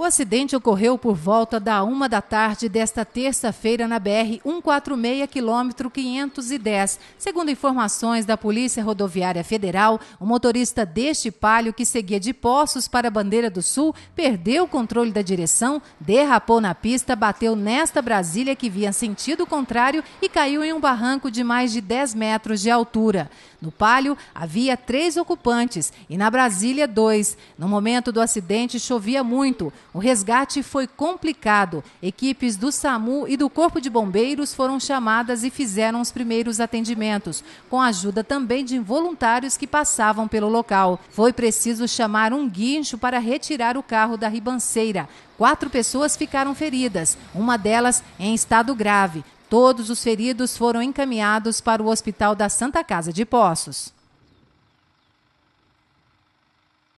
O acidente ocorreu por volta da uma da tarde desta terça-feira na BR 146, quilômetro 510. Segundo informações da Polícia Rodoviária Federal, o motorista deste palio que seguia de Poços para a Bandeira do Sul perdeu o controle da direção, derrapou na pista, bateu nesta Brasília que via sentido contrário e caiu em um barranco de mais de 10 metros de altura. No palio havia três ocupantes e na Brasília dois. No momento do acidente chovia muito. O resgate foi complicado. Equipes do SAMU e do Corpo de Bombeiros foram chamadas e fizeram os primeiros atendimentos, com a ajuda também de voluntários que passavam pelo local. Foi preciso chamar um guincho para retirar o carro da ribanceira. Quatro pessoas ficaram feridas, uma delas em estado grave. Todos os feridos foram encaminhados para o Hospital da Santa Casa de Poços.